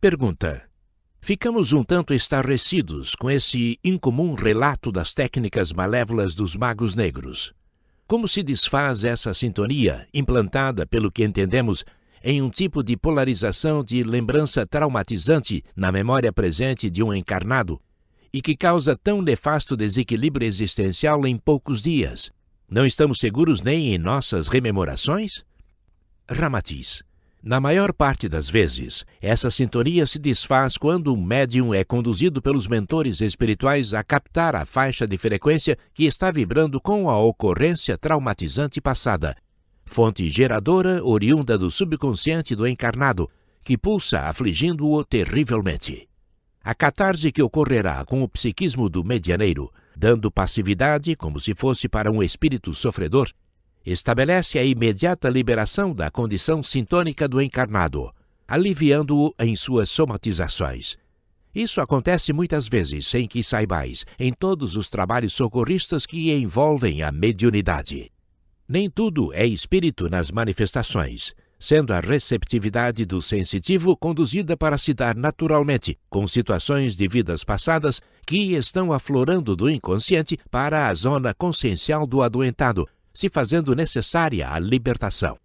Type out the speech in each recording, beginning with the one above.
Pergunta: Ficamos um tanto estarrecidos com esse incomum relato das técnicas malévolas dos magos negros. Como se desfaz essa sintonia, implantada, pelo que entendemos, em um tipo de polarização de lembrança traumatizante na memória presente de um encarnado e que causa tão nefasto desequilíbrio existencial em poucos dias? Não estamos seguros nem em nossas rememorações? Ramatiz. Na maior parte das vezes, essa sintonia se desfaz quando o médium é conduzido pelos mentores espirituais a captar a faixa de frequência que está vibrando com a ocorrência traumatizante passada, fonte geradora oriunda do subconsciente do encarnado, que pulsa afligindo-o terrivelmente. A catarse que ocorrerá com o psiquismo do medianeiro, dando passividade como se fosse para um espírito sofredor, estabelece a imediata liberação da condição sintônica do encarnado, aliviando-o em suas somatizações. Isso acontece muitas vezes, sem que saibais, em todos os trabalhos socorristas que envolvem a mediunidade. Nem tudo é espírito nas manifestações, sendo a receptividade do sensitivo conduzida para se dar naturalmente com situações de vidas passadas que estão aflorando do inconsciente para a zona consciencial do adoentado, se fazendo necessária a libertação.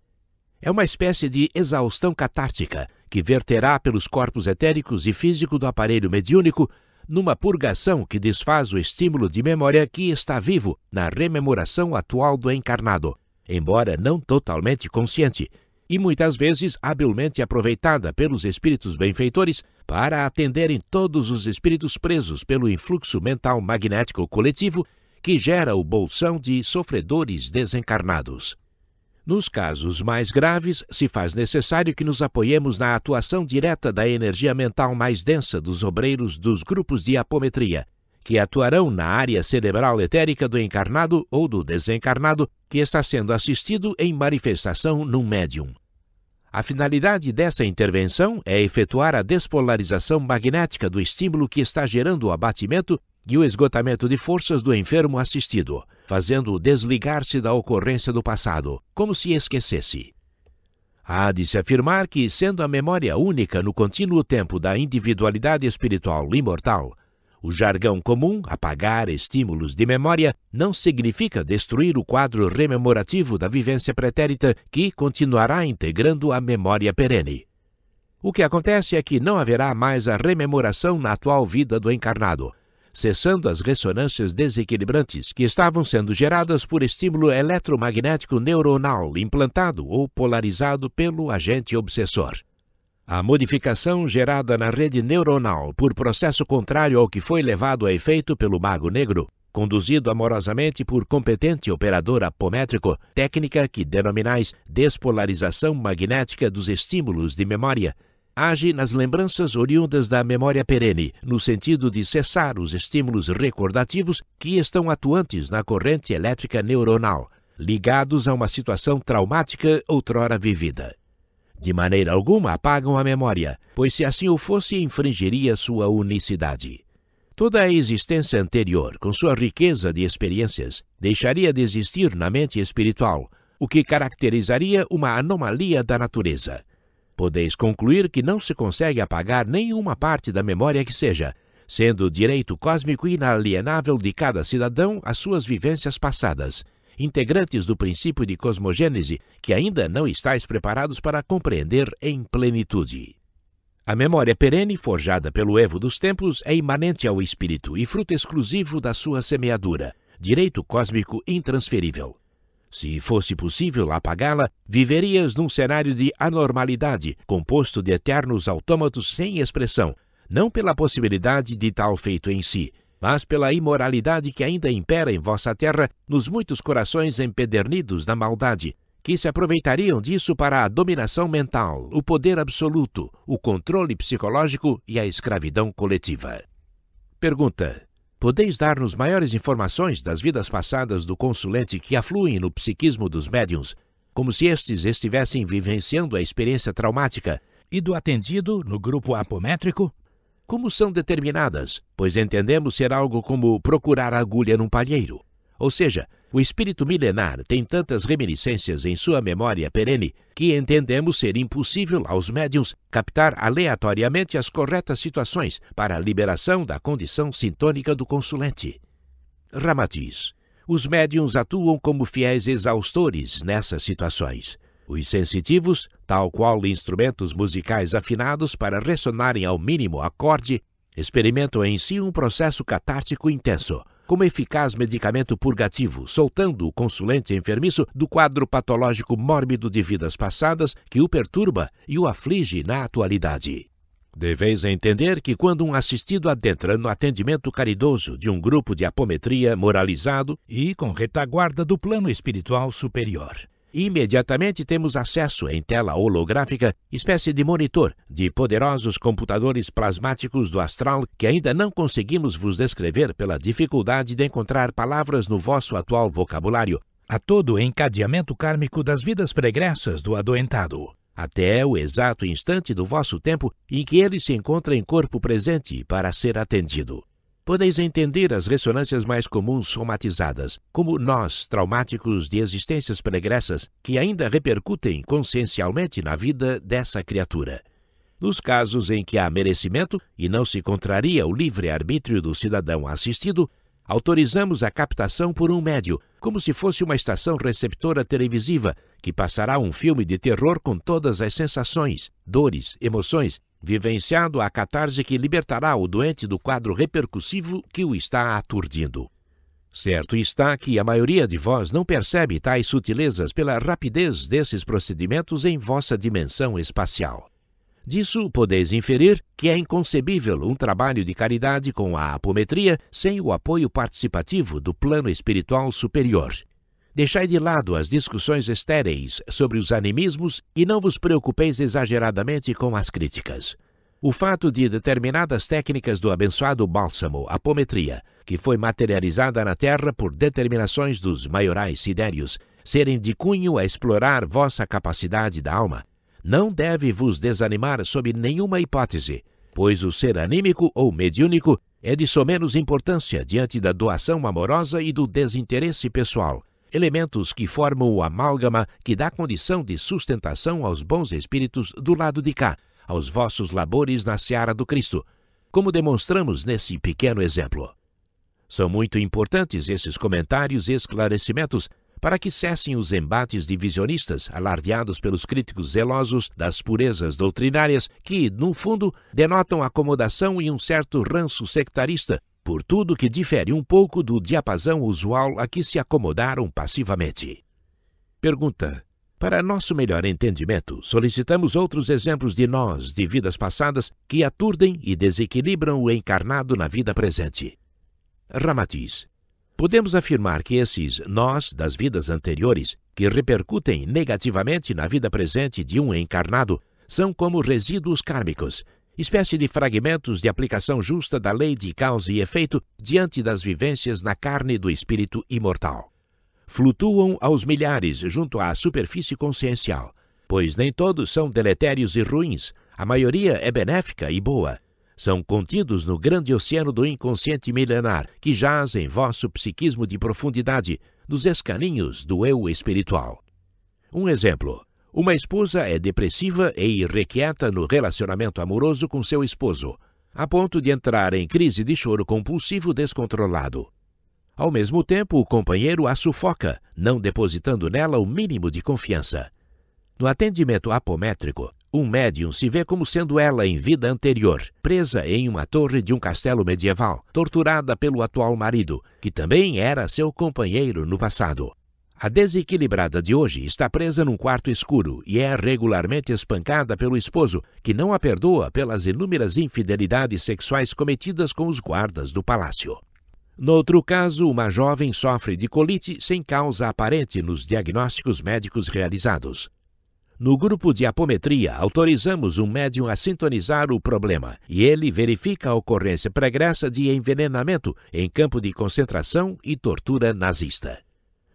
É uma espécie de exaustão catártica que verterá pelos corpos etéricos e físico do aparelho mediúnico numa purgação que desfaz o estímulo de memória que está vivo na rememoração atual do encarnado, embora não totalmente consciente, e muitas vezes habilmente aproveitada pelos espíritos benfeitores para atenderem todos os espíritos presos pelo influxo mental magnético coletivo que gera o bolsão de sofredores desencarnados. Nos casos mais graves, se faz necessário que nos apoiemos na atuação direta da energia mental mais densa dos obreiros dos grupos de apometria, que atuarão na área cerebral etérica do encarnado ou do desencarnado que está sendo assistido em manifestação num médium. A finalidade dessa intervenção é efetuar a despolarização magnética do estímulo que está gerando o abatimento e o esgotamento de forças do enfermo assistido, fazendo-o desligar-se da ocorrência do passado, como se esquecesse. Há de se afirmar que, sendo a memória única no contínuo tempo da individualidade espiritual imortal, o jargão comum, apagar estímulos de memória, não significa destruir o quadro rememorativo da vivência pretérita que continuará integrando a memória perene. O que acontece é que não haverá mais a rememoração na atual vida do encarnado, cessando as ressonâncias desequilibrantes que estavam sendo geradas por estímulo eletromagnético neuronal implantado ou polarizado pelo agente obsessor. A modificação gerada na rede neuronal por processo contrário ao que foi levado a efeito pelo Mago Negro, conduzido amorosamente por competente operador apométrico, técnica que denominais despolarização magnética dos estímulos de memória, age nas lembranças oriundas da memória perene, no sentido de cessar os estímulos recordativos que estão atuantes na corrente elétrica neuronal, ligados a uma situação traumática outrora vivida. De maneira alguma apagam a memória, pois se assim o fosse, infringiria sua unicidade. Toda a existência anterior, com sua riqueza de experiências, deixaria de existir na mente espiritual, o que caracterizaria uma anomalia da natureza podeis concluir que não se consegue apagar nenhuma parte da memória que seja, sendo o direito cósmico inalienável de cada cidadão as suas vivências passadas, integrantes do princípio de cosmogênese que ainda não estáis preparados para compreender em plenitude. A memória perene, forjada pelo evo dos tempos, é imanente ao espírito e fruto exclusivo da sua semeadura, direito cósmico intransferível. Se fosse possível apagá-la, viverias num cenário de anormalidade, composto de eternos autômatos sem expressão, não pela possibilidade de tal feito em si, mas pela imoralidade que ainda impera em vossa terra nos muitos corações empedernidos da maldade, que se aproveitariam disso para a dominação mental, o poder absoluto, o controle psicológico e a escravidão coletiva. Pergunta: Podeis dar-nos maiores informações das vidas passadas do consulente que afluem no psiquismo dos médiums, como se estes estivessem vivenciando a experiência traumática, e do atendido no grupo apométrico? Como são determinadas, pois entendemos ser algo como procurar agulha num palheiro, ou seja, o espírito milenar tem tantas reminiscências em sua memória perene que entendemos ser impossível aos médiums captar aleatoriamente as corretas situações para a liberação da condição sintônica do consulente. Ramatiz. Os médiums atuam como fiéis exaustores nessas situações. Os sensitivos, tal qual instrumentos musicais afinados para ressonarem ao mínimo acorde, experimentam em si um processo catártico intenso como eficaz medicamento purgativo, soltando o consulente enfermiço do quadro patológico mórbido de vidas passadas que o perturba e o aflige na atualidade. Deveis entender que quando um assistido adentra no atendimento caridoso de um grupo de apometria moralizado e com retaguarda do plano espiritual superior, Imediatamente temos acesso em tela holográfica, espécie de monitor, de poderosos computadores plasmáticos do astral que ainda não conseguimos vos descrever pela dificuldade de encontrar palavras no vosso atual vocabulário, a todo o encadeamento kármico das vidas pregressas do adoentado, até o exato instante do vosso tempo em que ele se encontra em corpo presente para ser atendido. Podeis entender as ressonâncias mais comuns somatizadas, como nós traumáticos de existências pregressas que ainda repercutem consciencialmente na vida dessa criatura. Nos casos em que há merecimento e não se contraria o livre-arbítrio do cidadão assistido, autorizamos a captação por um médio, como se fosse uma estação receptora televisiva que passará um filme de terror com todas as sensações, dores, emoções vivenciado a catarse que libertará o doente do quadro repercussivo que o está aturdindo. Certo está que a maioria de vós não percebe tais sutilezas pela rapidez desses procedimentos em vossa dimensão espacial. Disso podeis inferir que é inconcebível um trabalho de caridade com a apometria sem o apoio participativo do plano espiritual superior, Deixai de lado as discussões estéreis sobre os animismos e não vos preocupeis exageradamente com as críticas. O fato de determinadas técnicas do abençoado bálsamo, apometria, que foi materializada na Terra por determinações dos maiorais sidérios, serem de cunho a explorar vossa capacidade da alma, não deve vos desanimar sob nenhuma hipótese, pois o ser anímico ou mediúnico é de somenos importância diante da doação amorosa e do desinteresse pessoal, elementos que formam o amálgama que dá condição de sustentação aos bons espíritos do lado de cá, aos vossos labores na seara do Cristo, como demonstramos nesse pequeno exemplo. São muito importantes esses comentários e esclarecimentos para que cessem os embates divisionistas alardeados pelos críticos zelosos das purezas doutrinárias que, no fundo, denotam acomodação e um certo ranço sectarista por tudo que difere um pouco do diapasão usual a que se acomodaram passivamente. Pergunta: Para nosso melhor entendimento, solicitamos outros exemplos de nós de vidas passadas que aturdem e desequilibram o encarnado na vida presente. Ramatiz: Podemos afirmar que esses nós das vidas anteriores, que repercutem negativamente na vida presente de um encarnado, são como resíduos kármicos espécie de fragmentos de aplicação justa da lei de causa e efeito diante das vivências na carne do espírito imortal. Flutuam aos milhares junto à superfície consciencial, pois nem todos são deletérios e ruins, a maioria é benéfica e boa. São contidos no grande oceano do inconsciente milenar, que jaz em vosso psiquismo de profundidade, nos escaninhos do eu espiritual. Um exemplo. Uma esposa é depressiva e irrequieta no relacionamento amoroso com seu esposo, a ponto de entrar em crise de choro compulsivo descontrolado. Ao mesmo tempo, o companheiro a sufoca, não depositando nela o mínimo de confiança. No atendimento apométrico, um médium se vê como sendo ela em vida anterior, presa em uma torre de um castelo medieval, torturada pelo atual marido, que também era seu companheiro no passado. A desequilibrada de hoje está presa num quarto escuro e é regularmente espancada pelo esposo, que não a perdoa pelas inúmeras infidelidades sexuais cometidas com os guardas do palácio. Noutro caso, uma jovem sofre de colite sem causa aparente nos diagnósticos médicos realizados. No grupo de apometria, autorizamos um médium a sintonizar o problema e ele verifica a ocorrência pregressa de envenenamento em campo de concentração e tortura nazista.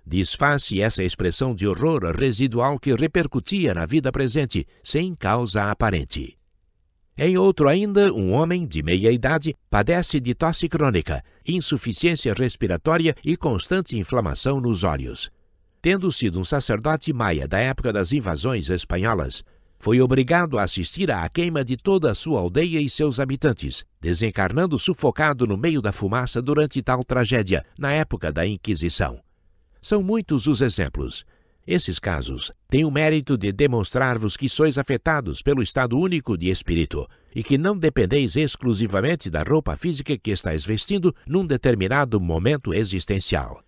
Desfaz-se essa expressão de horror residual que repercutia na vida presente, sem causa aparente. Em outro ainda, um homem de meia idade padece de tosse crônica, insuficiência respiratória e constante inflamação nos olhos. Tendo sido um sacerdote maia da época das invasões espanholas, foi obrigado a assistir à queima de toda a sua aldeia e seus habitantes, desencarnando sufocado no meio da fumaça durante tal tragédia, na época da Inquisição. São muitos os exemplos. Esses casos têm o mérito de demonstrar-vos que sois afetados pelo estado único de espírito e que não dependeis exclusivamente da roupa física que estáis vestindo num determinado momento existencial.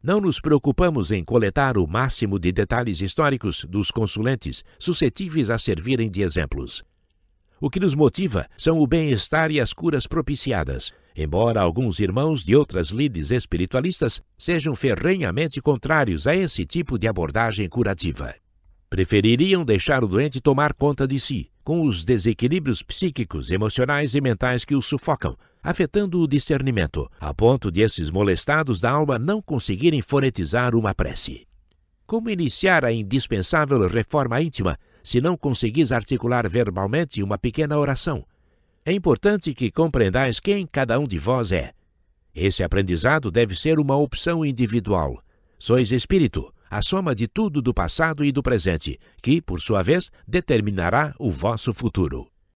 Não nos preocupamos em coletar o máximo de detalhes históricos dos consulentes suscetíveis a servirem de exemplos. O que nos motiva são o bem-estar e as curas propiciadas, embora alguns irmãos de outras lides espiritualistas sejam ferrenhamente contrários a esse tipo de abordagem curativa. Prefeririam deixar o doente tomar conta de si, com os desequilíbrios psíquicos, emocionais e mentais que o sufocam, afetando o discernimento, a ponto de esses molestados da alma não conseguirem fonetizar uma prece. Como iniciar a indispensável reforma íntima se não conseguis articular verbalmente uma pequena oração, é importante que compreendais quem cada um de vós é. Esse aprendizado deve ser uma opção individual. Sois espírito, a soma de tudo do passado e do presente, que, por sua vez, determinará o vosso futuro.